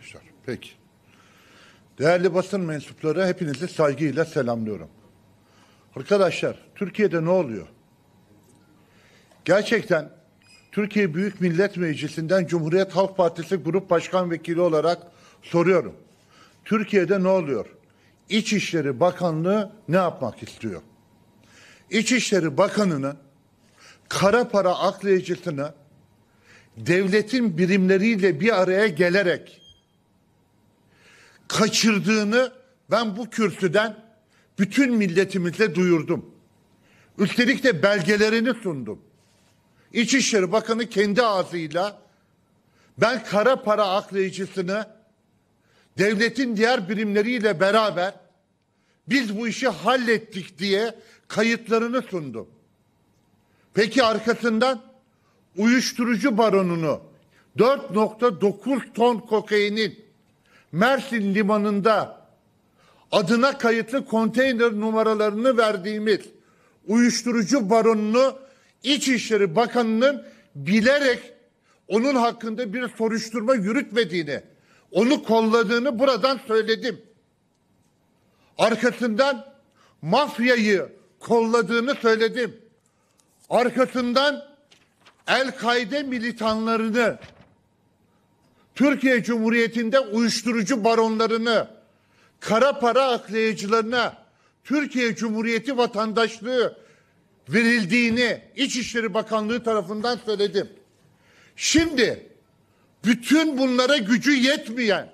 arkadaşlar. Peki. Değerli basın mensupları hepinizi saygıyla selamlıyorum. Arkadaşlar Türkiye'de ne oluyor? Gerçekten Türkiye Büyük Millet Meclisi'nden Cumhuriyet Halk Partisi Grup Başkan Vekili olarak soruyorum. Türkiye'de ne oluyor? İçişleri Bakanlığı ne yapmak istiyor? İçişleri Bakanı'nı kara para aklayıcısını devletin birimleriyle bir araya gelerek kaçırdığını ben bu kürsüden bütün milletimizle duyurdum. Üstelik de belgelerini sundum. İçişleri Bakanı kendi ağzıyla ben kara para aklayıcısını devletin diğer birimleriyle beraber biz bu işi hallettik diye kayıtlarını sundum. Peki arkasından uyuşturucu baronunu 4.9 ton kokainin Mersin limanında adına kayıtlı konteyner numaralarını verdiğimiz uyuşturucu baronunu İçişleri Bakanı'nın bilerek onun hakkında bir soruşturma yürütmediğini, onu kolladığını buradan söyledim. Arkasından mafyayı kolladığını söyledim. Arkasından El-Kaide militanlarını Türkiye Cumhuriyeti'nde uyuşturucu baronlarını, kara para aklayıcılarına Türkiye Cumhuriyeti vatandaşlığı verildiğini İçişleri Bakanlığı tarafından söyledim. Şimdi bütün bunlara gücü yetmeyen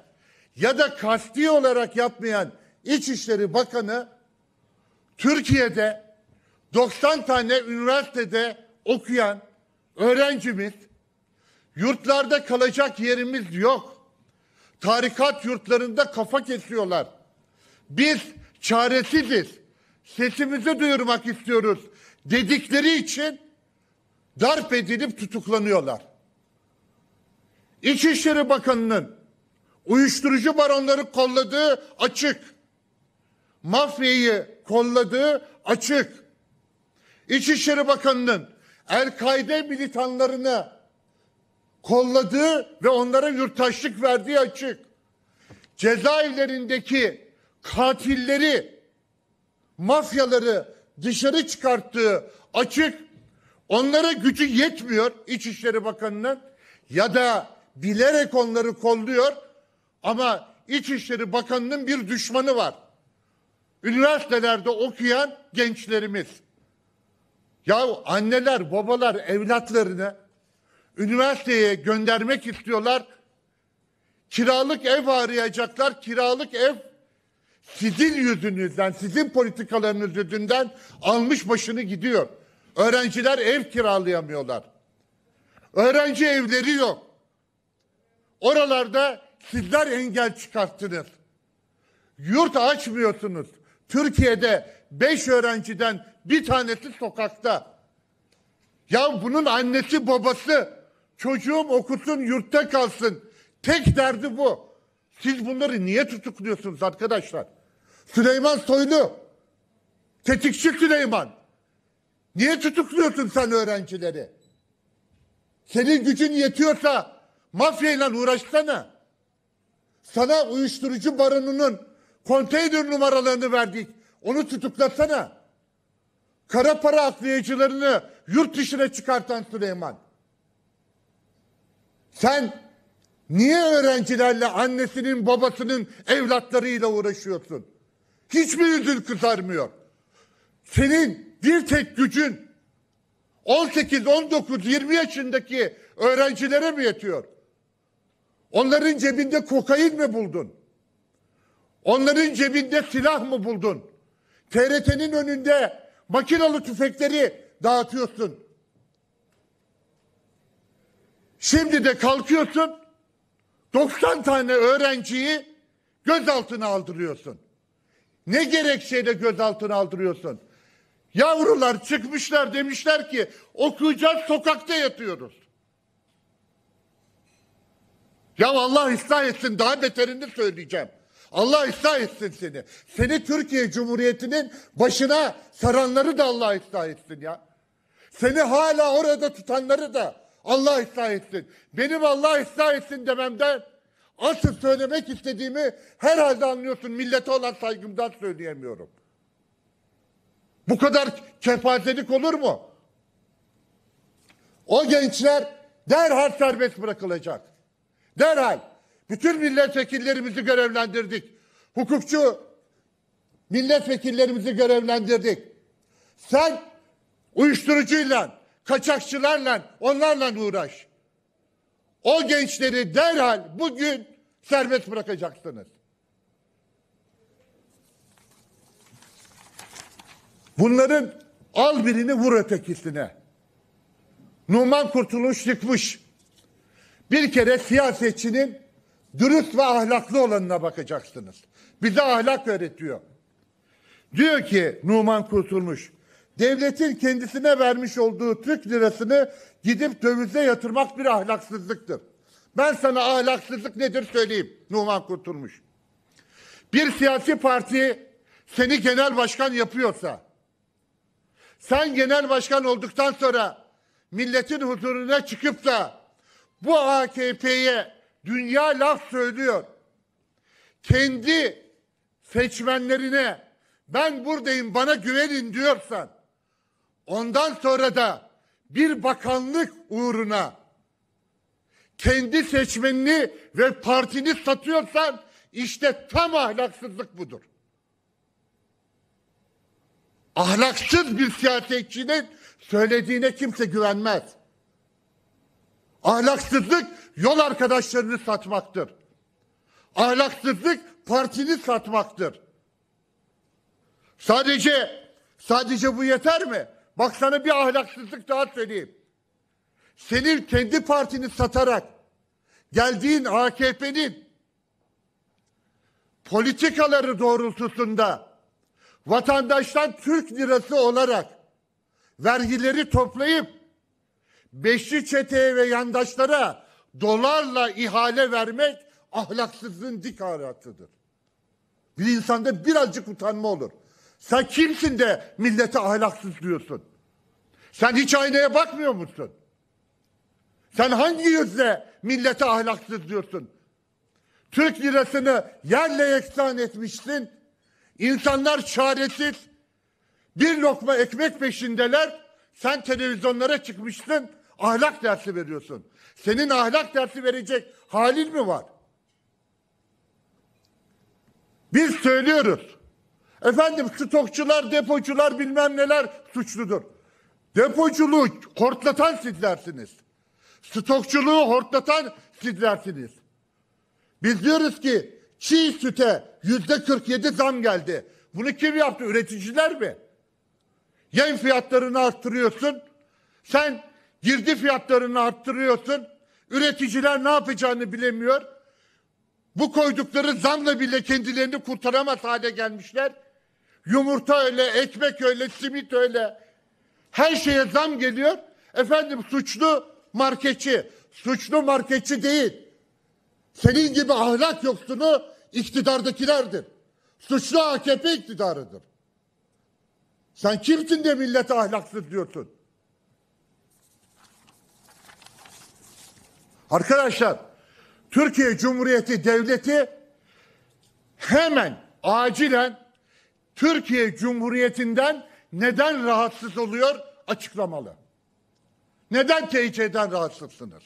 ya da kasti olarak yapmayan İçişleri Bakanı Türkiye'de 90 tane üniversitede okuyan öğrencimiz Yurtlarda kalacak yerimiz yok. Tarikat yurtlarında kafa kesiyorlar. Biz çaresiziz. Sesimizi duyurmak istiyoruz dedikleri için darp edilip tutuklanıyorlar. İçişleri Bakanı'nın uyuşturucu baronları kolladığı açık. Mafyayı kolladığı açık. İçişleri Bakanı'nın El-Kaide militanlarını kolladığı ve onlara yurttaşlık verdiği açık. Cezaevlerindeki katilleri, mafyaları dışarı çıkarttığı açık. Onlara gücü yetmiyor İçişleri Bakanı'nın ya da bilerek onları kolluyor ama İçişleri Bakanı'nın bir düşmanı var. Üniversitelerde okuyan gençlerimiz. Ya anneler, babalar evlatlarını üniversiteye göndermek istiyorlar. Kiralık ev arayacaklar. Kiralık ev sizin yüzünüzden, sizin politikalarınız yüzünden almış başını gidiyor. Öğrenciler ev kiralayamıyorlar. Öğrenci evleri yok. Oralarda sizler engel çıkarttınız. Yurt açmıyorsunuz. Türkiye'de beş öğrenciden bir tanesi sokakta. Ya bunun annesi babası Çocuğum okusun, yurtta kalsın. Tek derdi bu. Siz bunları niye tutukluyorsunuz arkadaşlar? Süleyman Soylu, tetikçi Süleyman. Niye tutukluyorsun sen öğrencileri? Senin gücün yetiyorsa mafyayla uğraşsana. Sana uyuşturucu barınının konteyner numaralarını verdik. Onu tutuklasana. Kara para atlayıcılarını yurt dışına çıkartan Süleyman. Sen niye öğrencilerle annesinin babasının evlatlarıyla uğraşıyorsun? Hiçbir yüzün kızarmıyor. Senin bir tek gücün 18, 19, 20 yaşındaki öğrencilere mi yetiyor? Onların cebinde kokain mi buldun? Onların cebinde silah mı buldun? TRT'nin önünde makinalı tüfekleri dağıtıyorsun. Şimdi de kalkıyorsun 90 tane öğrenciyi gözaltına aldırıyorsun. Ne gerekçeyle gözaltına aldırıyorsun? Yavrular çıkmışlar demişler ki okuyacağız sokakta yatıyoruz. Ya Allah ıslah etsin daha beterini söyleyeceğim. Allah ıslah etsin seni. Seni Türkiye Cumhuriyeti'nin başına saranları da Allah ıslah etsin ya. Seni hala orada tutanları da Allah ıslah etsin. Benim Allah ıslah etsin dememden asıl söylemek istediğimi herhalde anlıyorsun. Millete olan saygımdan söyleyemiyorum. Bu kadar kefazelik olur mu? O gençler derhal serbest bırakılacak. Derhal. Bütün milletvekillerimizi görevlendirdik. Hukukçu milletvekillerimizi görevlendirdik. Sen uyuşturucuyla, kaçakçılarla, onlarla uğraş. O gençleri derhal bugün serbest bırakacaksınız. Bunların al birini vur ötekisine. Numan Kurtuluş çıkmış. Bir kere siyasetçinin dürüst ve ahlaklı olanına bakacaksınız. Bize ahlak öğretiyor. Diyor ki Numan Kurtulmuş, devletin kendisine vermiş olduğu Türk lirasını gidip dövize yatırmak bir ahlaksızlıktır. Ben sana ahlaksızlık nedir söyleyeyim Numan Kurtulmuş. Bir siyasi parti seni genel başkan yapıyorsa, sen genel başkan olduktan sonra milletin huzuruna çıkıp da bu AKP'ye dünya laf söylüyor. Kendi seçmenlerine ben buradayım bana güvenin diyorsan Ondan sonra da bir bakanlık uğruna kendi seçmenini ve partini satıyorsan işte tam ahlaksızlık budur. Ahlaksız bir siyasetçinin söylediğine kimse güvenmez. Ahlaksızlık yol arkadaşlarını satmaktır. Ahlaksızlık partini satmaktır. Sadece sadece bu yeter mi? Bak sana bir ahlaksızlık daha söyleyeyim. Senin kendi partini satarak geldiğin AKP'nin politikaları doğrultusunda vatandaştan Türk lirası olarak vergileri toplayıp beşli çeteye ve yandaşlara dolarla ihale vermek ahlaksızlığın dik aratıdır. Bir insanda birazcık utanma olur. Sen kimsin de millete ahlaksız diyorsun? Sen hiç aynaya bakmıyor musun? Sen hangi yüzle millete ahlaksız diyorsun? Türk lirasını yerle yeksan etmişsin. İnsanlar çaresiz. Bir lokma ekmek peşindeler. Sen televizyonlara çıkmışsın. Ahlak dersi veriyorsun. Senin ahlak dersi verecek halin mi var? Biz söylüyoruz. Efendim stokçular, depocular bilmem neler suçludur. Depoculuğu hortlatan sizlersiniz. Stokçuluğu hortlatan sizlersiniz. Biz diyoruz ki çiğ süte yüzde 47 zam geldi. Bunu kim yaptı? Üreticiler mi? Yem fiyatlarını arttırıyorsun. Sen girdi fiyatlarını arttırıyorsun. Üreticiler ne yapacağını bilemiyor. Bu koydukları zamla bile kendilerini kurtaramaz hale gelmişler. Yumurta öyle, ekmek öyle, simit öyle. Her şeye zam geliyor. Efendim suçlu marketçi. Suçlu marketçi değil. Senin gibi ahlak yoksunu iktidardakilerdir. Suçlu AKP iktidarıdır. Sen kimsin de millete ahlaksız diyorsun? Arkadaşlar, Türkiye Cumhuriyeti Devleti hemen acilen Türkiye Cumhuriyeti'nden neden rahatsız oluyor? Açıklamalı. Neden TC'den rahatsızsınız?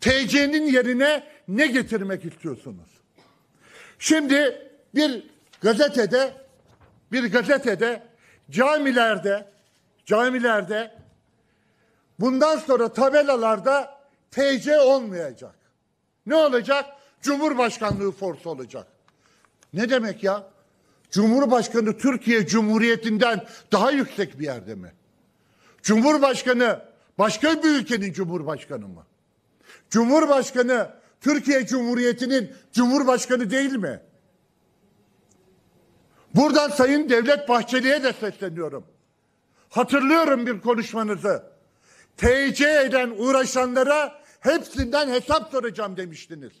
TC'nin yerine ne getirmek istiyorsunuz? Şimdi bir gazetede bir gazetede camilerde camilerde bundan sonra tabelalarda TC olmayacak. Ne olacak? Cumhurbaşkanlığı forsu olacak. Ne demek ya? Cumhurbaşkanı Türkiye Cumhuriyeti'nden daha yüksek bir yerde mi? Cumhurbaşkanı başka bir ülkenin cumhurbaşkanı mı? Cumhurbaşkanı Türkiye Cumhuriyeti'nin cumhurbaşkanı değil mi? Buradan Sayın Devlet Bahçeli'ye de sesleniyorum. Hatırlıyorum bir konuşmanızı. TC eden uğraşanlara hepsinden hesap soracağım demiştiniz.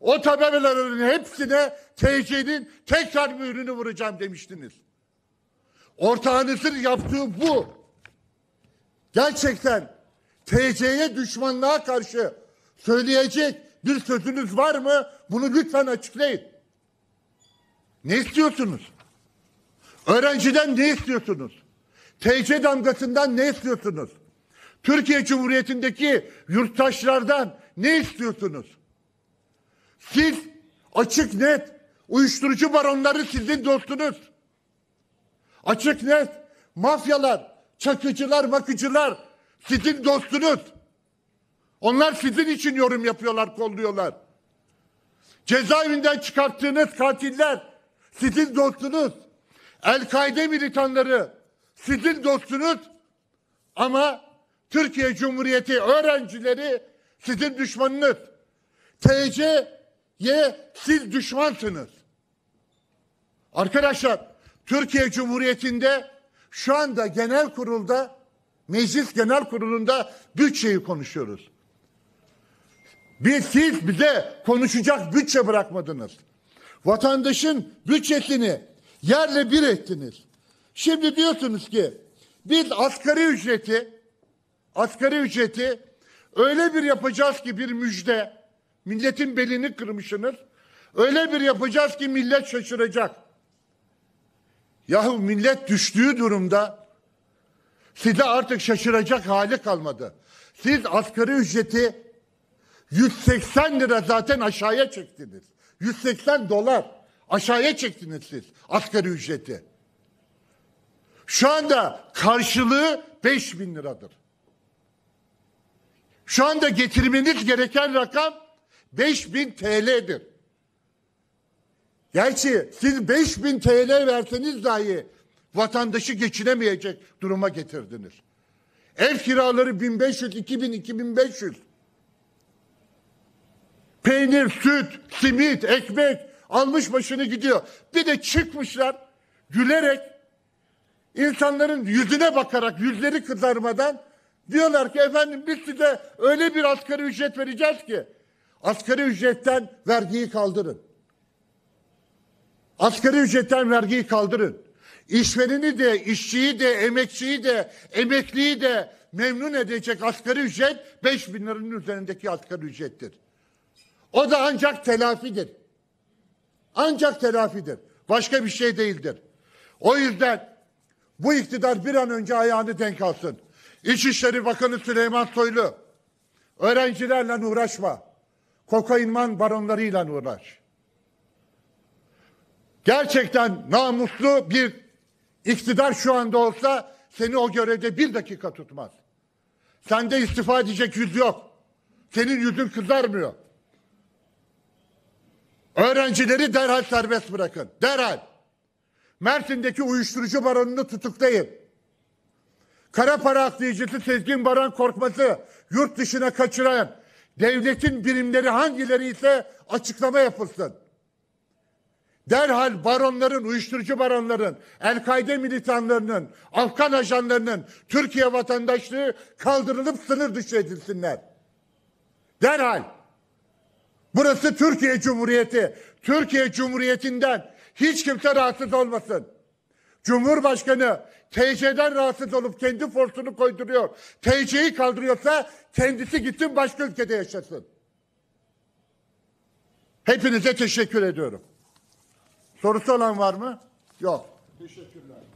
O tabelaların hepsine TC'nin tekrar mührünü vuracağım demiştiniz. Ortağınızın yaptığı bu. Gerçekten TC'ye düşmanlığa karşı söyleyecek bir sözünüz var mı? Bunu lütfen açıklayın. Ne istiyorsunuz? Öğrenciden ne istiyorsunuz? TC damgasından ne istiyorsunuz? Türkiye Cumhuriyeti'ndeki yurttaşlardan ne istiyorsunuz? Siz açık net uyuşturucu baronları sizin dostunuz. Açık net mafyalar, çakıcılar, bakıcılar sizin dostunuz. Onlar sizin için yorum yapıyorlar, kolluyorlar. Cezaevinden çıkarttığınız katiller sizin dostunuz. El-Kaide militanları sizin dostunuz ama Türkiye Cumhuriyeti öğrencileri sizin düşmanınız. TC ye siz düşmansınız. Arkadaşlar Türkiye Cumhuriyeti'nde şu anda genel kurulda meclis genel kurulunda bütçeyi konuşuyoruz. Bir siz bize konuşacak bütçe bırakmadınız. Vatandaşın bütçesini yerle bir ettiniz. Şimdi diyorsunuz ki biz asgari ücreti asgari ücreti öyle bir yapacağız ki bir müjde Milletin belini kırmışsınız. Öyle bir yapacağız ki millet şaşıracak. Yahu millet düştüğü durumda size artık şaşıracak hali kalmadı. Siz asgari ücreti 180 lira zaten aşağıya çektiniz. 180 dolar aşağıya çektiniz siz asgari ücreti. Şu anda karşılığı 5 bin liradır. Şu anda getirmeniz gereken rakam 5000 TL'dir. Gerçi siz 5000 TL verseniz dahi vatandaşı geçinemeyecek duruma getirdiniz. Ev kiraları 1500, 2000, 2500. Peynir, süt, simit, ekmek almış başını gidiyor. Bir de çıkmışlar gülerek insanların yüzüne bakarak yüzleri kızarmadan diyorlar ki efendim biz size öyle bir asgari ücret vereceğiz ki Asgari ücretten vergiyi kaldırın. Asgari ücretten vergiyi kaldırın. İşvereni de, işçiyi de, emekçiyi de, emekliyi de memnun edecek asgari ücret 5 bin liranın üzerindeki asgari ücrettir. O da ancak telafidir. Ancak telafidir. Başka bir şey değildir. O yüzden bu iktidar bir an önce ayağını denk alsın. İçişleri Bakanı Süleyman Soylu öğrencilerle uğraşma kokainman baronlarıyla uğraş. Gerçekten namuslu bir iktidar şu anda olsa seni o görevde bir dakika tutmaz. Sende istifa edecek yüz yok. Senin yüzün kızarmıyor. Öğrencileri derhal serbest bırakın. Derhal. Mersin'deki uyuşturucu baronunu tutuklayın. Kara para aklayıcısı Sezgin Baran Korkmaz'ı yurt dışına kaçıran Devletin birimleri hangileri ise açıklama yapılsın. Derhal baronların, uyuşturucu baronların, El-Kaide militanlarının, Afgan ajanlarının Türkiye vatandaşlığı kaldırılıp sınır dışı edilsinler. Derhal. Burası Türkiye Cumhuriyeti. Türkiye Cumhuriyeti'nden hiç kimse rahatsız olmasın. Cumhurbaşkanı TC'den rahatsız olup kendi forsunu koyduruyor. TC'yi kaldırıyorsa kendisi gitsin başka ülkede yaşasın. Hepinize teşekkür ediyorum. Sorusu olan var mı? Yok. Teşekkürler.